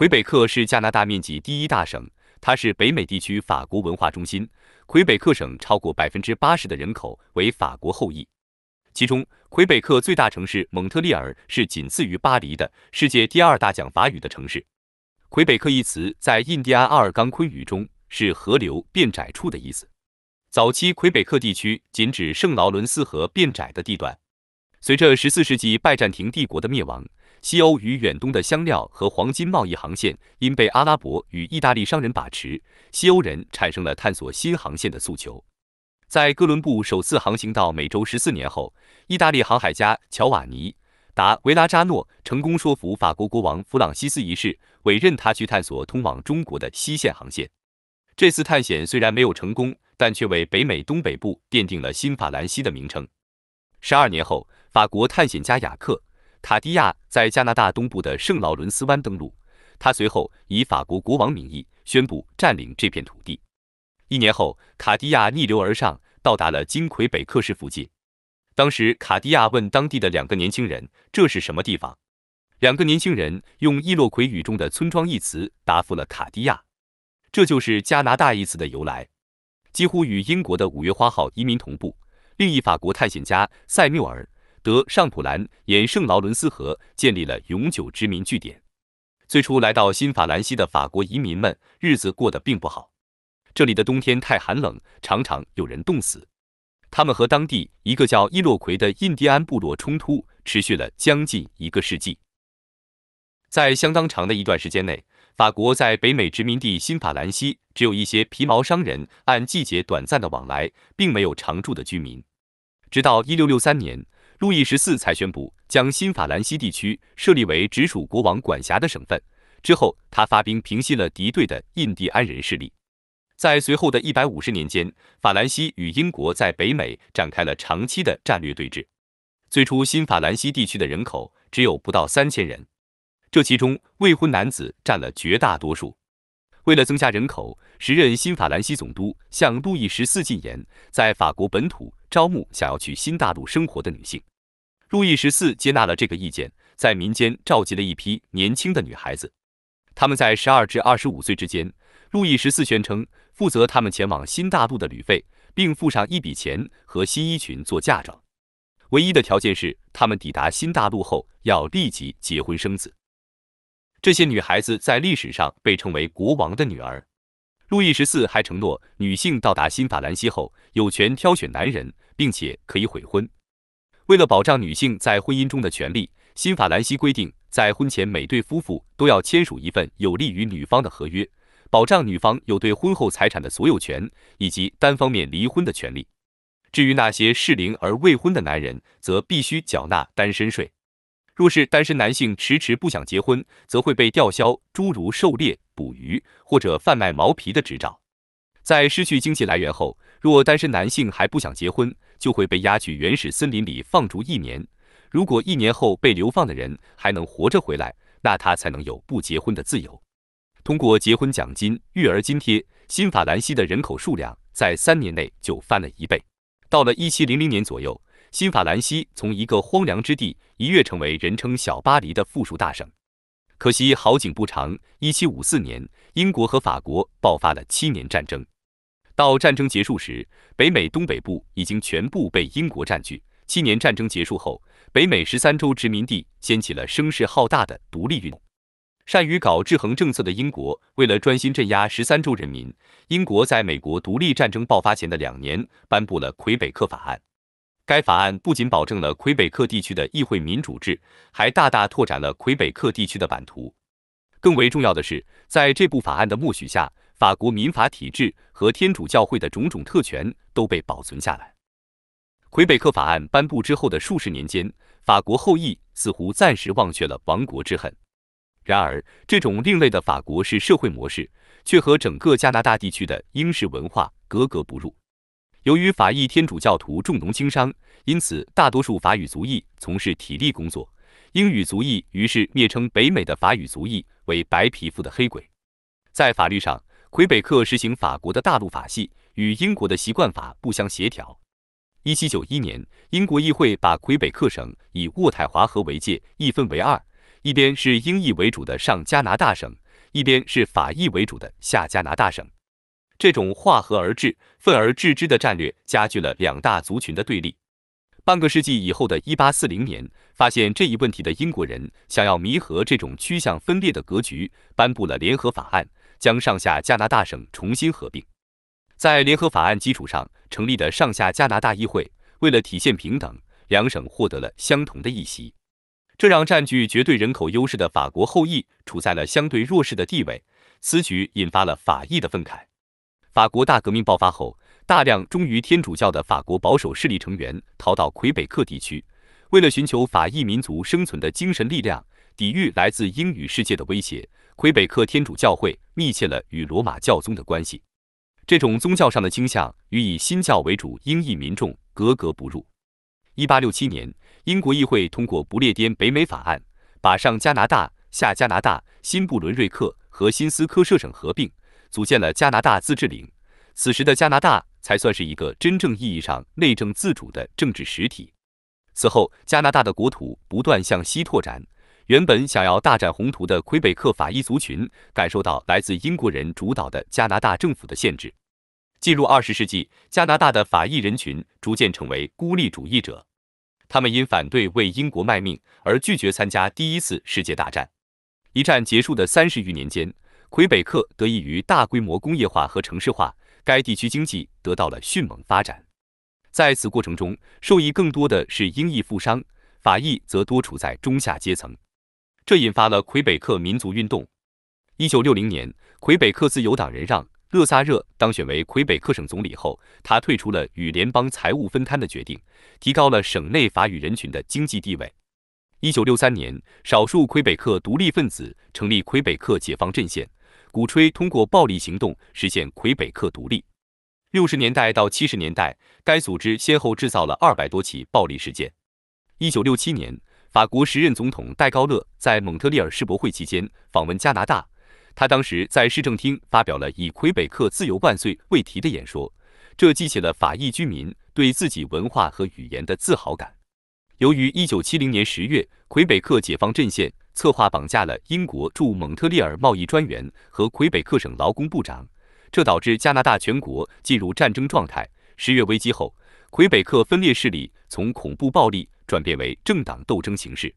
魁北克是加拿大面积第一大省，它是北美地区法国文化中心。魁北克省超过百分之八十的人口为法国后裔，其中魁北克最大城市蒙特利尔是仅次于巴黎的世界第二大讲法语的城市。魁北克一词在印第安阿尔冈昆语中是河流变窄处的意思。早期魁北克地区仅指圣劳伦斯河变窄的地段。随着十四世纪拜占庭帝国的灭亡。西欧与远东的香料和黄金贸易航线因被阿拉伯与意大利商人把持，西欧人产生了探索新航线的诉求。在哥伦布首次航行到美洲十四年后，意大利航海家乔瓦尼·达维拉扎诺成功说服法国国王弗朗西斯一世，委任他去探索通往中国的西线航线。这次探险虽然没有成功，但却为北美东北部奠定了新法兰西的名称。十二年后，法国探险家雅克。卡迪亚在加拿大东部的圣劳伦斯湾登陆，他随后以法国国王名义宣布占领这片土地。一年后，卡迪亚逆流而上，到达了金魁北克市附近。当时，卡迪亚问当地的两个年轻人：“这是什么地方？”两个年轻人用易洛魁语中的“村庄”一词答复了卡迪亚，这就是“加拿大”一词的由来。几乎与英国的五月花号移民同步，另一法国探险家塞缪尔。德尚普兰沿圣劳伦斯河建立了永久殖民据点。最初来到新法兰西的法国移民们日子过得并不好，这里的冬天太寒冷，常常有人冻死。他们和当地一个叫伊洛魁的印第安部落冲突持续了将近一个世纪。在相当长的一段时间内，法国在北美殖民地新法兰西只有一些皮毛商人按季节短暂的往来，并没有常住的居民。直到1663年。路易十四才宣布将新法兰西地区设立为直属国王管辖的省份。之后，他发兵平息了敌对的印第安人势力。在随后的一百五十年间，法兰西与英国在北美展开了长期的战略对峙。最初，新法兰西地区的人口只有不到三千人，这其中未婚男子占了绝大多数。为了增加人口，时任新法兰西总督向路易十四进言，在法国本土招募想要去新大陆生活的女性。路易十四接纳了这个意见，在民间召集了一批年轻的女孩子，她们在十二至二十五岁之间。路易十四宣称负责她们前往新大陆的旅费，并付上一笔钱和新衣裙做嫁妆。唯一的条件是，她们抵达新大陆后要立即结婚生子。这些女孩子在历史上被称为“国王的女儿”。路易十四还承诺，女性到达新法兰西后有权挑选男人，并且可以悔婚。为了保障女性在婚姻中的权利，新法兰西规定，在婚前每对夫妇都要签署一份有利于女方的合约，保障女方有对婚后财产的所有权以及单方面离婚的权利。至于那些适龄而未婚的男人，则必须缴纳单身税。若是单身男性迟迟不想结婚，则会被吊销诸如狩猎、捕鱼或者贩卖毛皮的执照。在失去经济来源后，若单身男性还不想结婚，就会被押去原始森林里放逐一年，如果一年后被流放的人还能活着回来，那他才能有不结婚的自由。通过结婚奖金、育儿津贴，新法兰西的人口数量在三年内就翻了一倍。到了一七零零年左右，新法兰西从一个荒凉之地一跃成为人称“小巴黎”的富庶大省。可惜好景不长，一七五四年，英国和法国爆发了七年战争。到战争结束时，北美东北部已经全部被英国占据。七年战争结束后，北美十三州殖民地掀起了声势浩大的独立运动。善于搞制衡政策的英国，为了专心镇压十三州人民，英国在美国独立战争爆发前的两年颁布了魁北克法案。该法案不仅保证了魁北克地区的议会民主制，还大大拓展了魁北克地区的版图。更为重要的是，在这部法案的默许下。法国民法体制和天主教会的种种特权都被保存下来。魁北克法案颁布之后的数十年间，法国后裔似乎暂时忘却了亡国之恨。然而，这种另类的法国式社会模式却和整个加拿大地区的英式文化格格不入。由于法裔天主教徒重农轻商，因此大多数法语族裔从事体力工作，英语族裔于是蔑称北美的法语族裔为“白皮肤的黑鬼”。在法律上，魁北克实行法国的大陆法系，与英国的习惯法不相协调。一七九一年，英国议会把魁北克省以渥太华河为界一分为二，一边是英裔为主的上加拿大省，一边是法裔为主的下加拿大省。这种化合而治、分而治之的战略加剧了两大族群的对立。半个世纪以后的一八四零年，发现这一问题的英国人想要弥合这种趋向分裂的格局，颁布了联合法案。将上下加拿大省重新合并，在联合法案基础上成立的上下加拿大议会，为了体现平等，两省获得了相同的议席，这让占据绝对人口优势的法国后裔处在了相对弱势的地位。此举引发了法裔的愤慨。法国大革命爆发后，大量忠于天主教的法国保守势力成员逃到魁北克地区，为了寻求法裔民族生存的精神力量，抵御来自英语世界的威胁。魁北克天主教会密切了与罗马教宗的关系，这种宗教上的倾向与以新教为主英裔民众格格不入。一八六七年，英国议会通过《不列颠北美法案》，把上加拿大、下加拿大、新布伦瑞克和新斯科舍省合并，组建了加拿大自治领。此时的加拿大才算是一个真正意义上内政自主的政治实体。此后，加拿大的国土不断向西拓展。原本想要大展宏图的魁北克法裔族群，感受到来自英国人主导的加拿大政府的限制。进入二十世纪，加拿大的法裔人群逐渐成为孤立主义者。他们因反对为英国卖命而拒绝参加第一次世界大战。一战结束的三十余年间，魁北克得益于大规模工业化和城市化，该地区经济得到了迅猛发展。在此过程中，受益更多的是英裔富商，法裔则多处在中下阶层。这引发了魁北克民族运动。一九六零年，魁北克自由党人让·勒萨热当选为魁北克省总理后，他退出了与联邦财务分摊的决定，提高了省内法语人群的经济地位。一九六三年，少数魁北克独立分子成立魁北克解放阵线，鼓吹通过暴力行动实现魁北克独立。六十年代到七十年代，该组织先后制造了二百多起暴力事件。一九六七年。法国时任总统戴高乐在蒙特利尔世博会期间访问加拿大，他当时在市政厅发表了以“魁北克自由万岁”为题的演说，这激起了法裔居民对自己文化和语言的自豪感。由于一九七零年十月，魁北克解放阵线策划绑架了英国驻蒙特利尔贸易专员和魁北克省劳工部长，这导致加拿大全国进入战争状态。十月危机后，魁北克分裂势力从恐怖暴力。转变为政党斗争形式。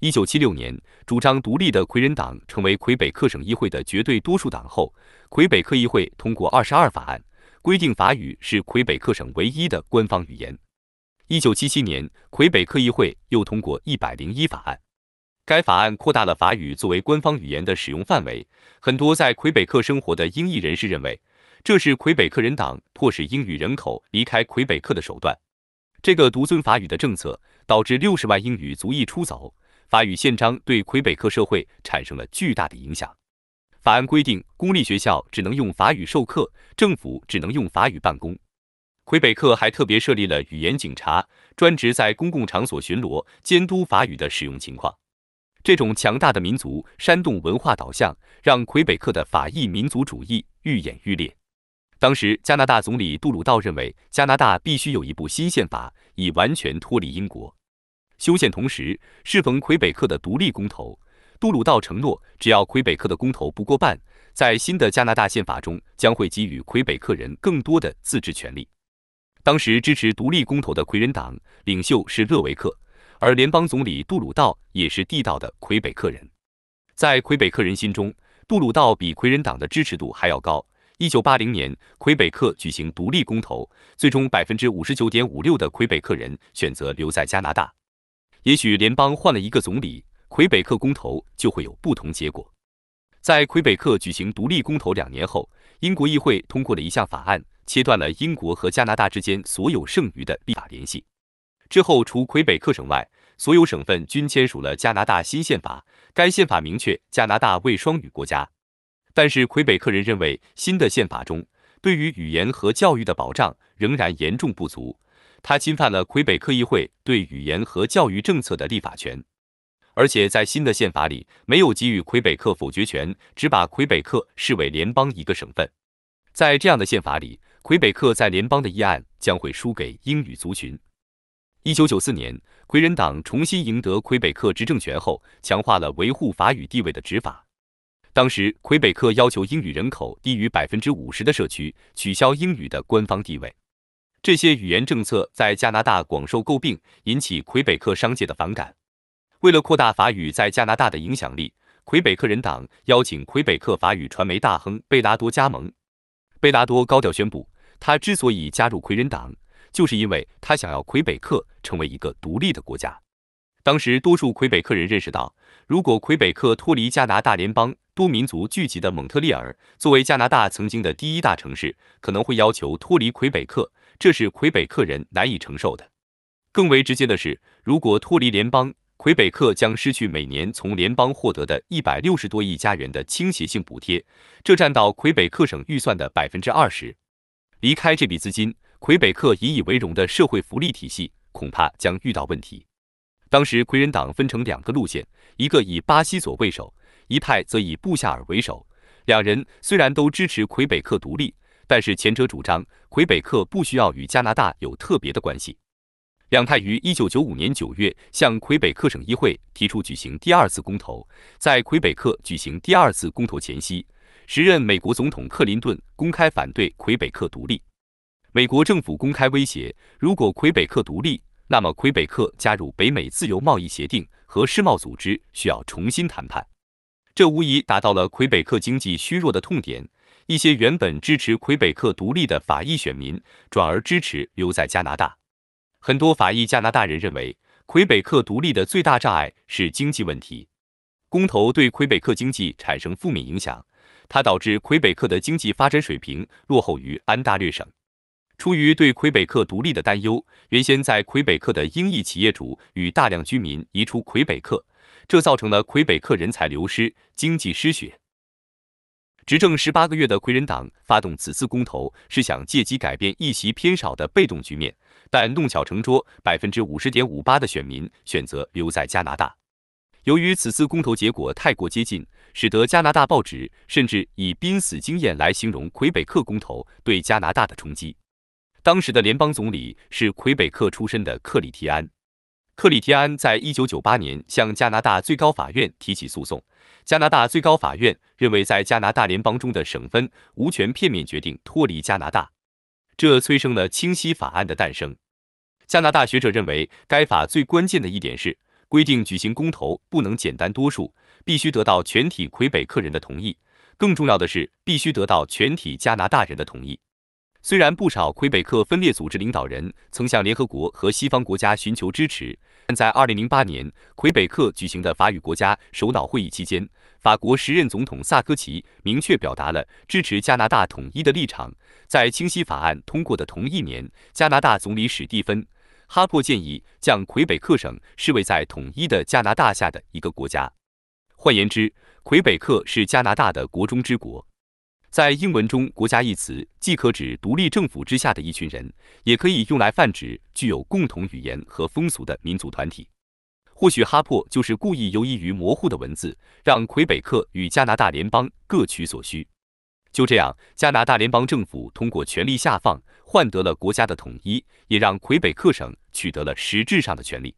一九七六年，主张独立的魁人党成为魁北克省议会的绝对多数党后，魁北克议会通过二十二法案，规定法语是魁北克省唯一的官方语言。一九七七年，魁北克议会又通过一百零一法案，该法案扩大了法语作为官方语言的使用范围。很多在魁北克生活的英裔人士认为，这是魁北克人党迫使英语人口离开魁北克的手段。这个独尊法语的政策导致六十万英语族裔出走。法语宪章对魁北克社会产生了巨大的影响。法案规定，公立学校只能用法语授课，政府只能用法语办公。魁北克还特别设立了语言警察，专职在公共场所巡逻，监督法语的使用情况。这种强大的民族煽动文化导向，让魁北克的法裔民族主义愈演愈烈。当时，加拿大总理杜鲁道认为，加拿大必须有一部新宪法，以完全脱离英国修宪。同时，适逢魁北克的独立公投，杜鲁道承诺，只要魁北克的公投不过半，在新的加拿大宪法中，将会给予魁北克人更多的自治权利。当时支持独立公投的魁人党领袖是勒维克，而联邦总理杜鲁道也是地道的魁北克人。在魁北克人心中，杜鲁道比魁人党的支持度还要高。一九八零年，魁北克举行独立公投，最终百分之五十九点五六的魁北克人选择留在加拿大。也许联邦换了一个总理，魁北克公投就会有不同结果。在魁北克举行独立公投两年后，英国议会通过了一项法案，切断了英国和加拿大之间所有剩余的立法联系。之后，除魁北克省外，所有省份均签署了加拿大新宪法。该宪法明确加拿大为双语国家。但是魁北克人认为，新的宪法中对于语言和教育的保障仍然严重不足，它侵犯了魁北克议会对语言和教育政策的立法权，而且在新的宪法里没有给予魁北克否决权，只把魁北克视为联邦一个省份。在这样的宪法里，魁北克在联邦的议案将会输给英语族群。一九九四年，魁人党重新赢得魁北克执政权后，强化了维护法语地位的执法。当时，魁北克要求英语人口低于百分之五十的社区取消英语的官方地位。这些语言政策在加拿大广受诟病，引起魁北克商界的反感。为了扩大法语在加拿大的影响力，魁北克人党邀请魁北克法语传媒大亨贝拉多加盟。贝拉多高调宣布，他之所以加入魁人党，就是因为他想要魁北克成为一个独立的国家。当时，多数魁北克人认识到，如果魁北克脱离加拿大联邦，多民族聚集的蒙特利尔，作为加拿大曾经的第一大城市，可能会要求脱离魁北克，这是魁北克人难以承受的。更为直接的是，如果脱离联邦，魁北克将失去每年从联邦获得的一百六十多亿加元的倾斜性补贴，这占到魁北克省预算的百分之二十。离开这笔资金，魁北克引以为荣的社会福利体系恐怕将遇到问题。当时魁人党分成两个路线，一个以巴西左为首。一派则以布夏尔为首，两人虽然都支持魁北克独立，但是前者主张魁北克不需要与加拿大有特别的关系。两派于一九九五年九月向魁北克省议会提出举行第二次公投。在魁北克举行第二次公投前夕，时任美国总统克林顿公开反对魁北克独立，美国政府公开威胁，如果魁北克独立，那么魁北克加入北美自由贸易协定和世贸组织需要重新谈判。这无疑达到了魁北克经济虚弱的痛点，一些原本支持魁北克独立的法裔选民转而支持留在加拿大。很多法裔加拿大人认为，魁北克独立的最大障碍是经济问题。公投对魁北克经济产生负面影响，它导致魁北克的经济发展水平落后于安大略省。出于对魁北克独立的担忧，原先在魁北克的英裔企业主与大量居民移出魁北克。这造成了魁北克人才流失、经济失血。执政十八个月的魁人党发动此次公投，是想借机改变一席偏少的被动局面，但弄巧成拙，百分之五十点五八的选民选择留在加拿大。由于此次公投结果太过接近，使得加拿大报纸甚至以“濒死经验”来形容魁北克公投对加拿大的冲击。当时的联邦总理是魁北克出身的克里提安。克里提安在一九九八年向加拿大最高法院提起诉讼，加拿大最高法院认为，在加拿大联邦中的省分无权片面决定脱离加拿大，这催生了《清晰法案》的诞生。加拿大学者认为，该法最关键的一点是规定举行公投不能简单多数，必须得到全体魁北克人的同意，更重要的是必须得到全体加拿大人的同意。虽然不少魁北克分裂组织领导人曾向联合国和西方国家寻求支持，但在2008年魁北克举行的法语国家首脑会议期间，法国时任总统萨科齐明确表达了支持加拿大统一的立场。在《清晰法案》通过的同一年，加拿大总理史蒂芬·哈珀建议将魁北克省视为在统一的加拿大下的一个国家。换言之，魁北克是加拿大的国中之国。在英文中，“国家”一词既可指独立政府之下的一群人，也可以用来泛指具有共同语言和风俗的民族团体。或许哈珀就是故意游移于模糊的文字，让魁北克与加拿大联邦各取所需。就这样，加拿大联邦政府通过权力下放，换得了国家的统一，也让魁北克省取得了实质上的权利。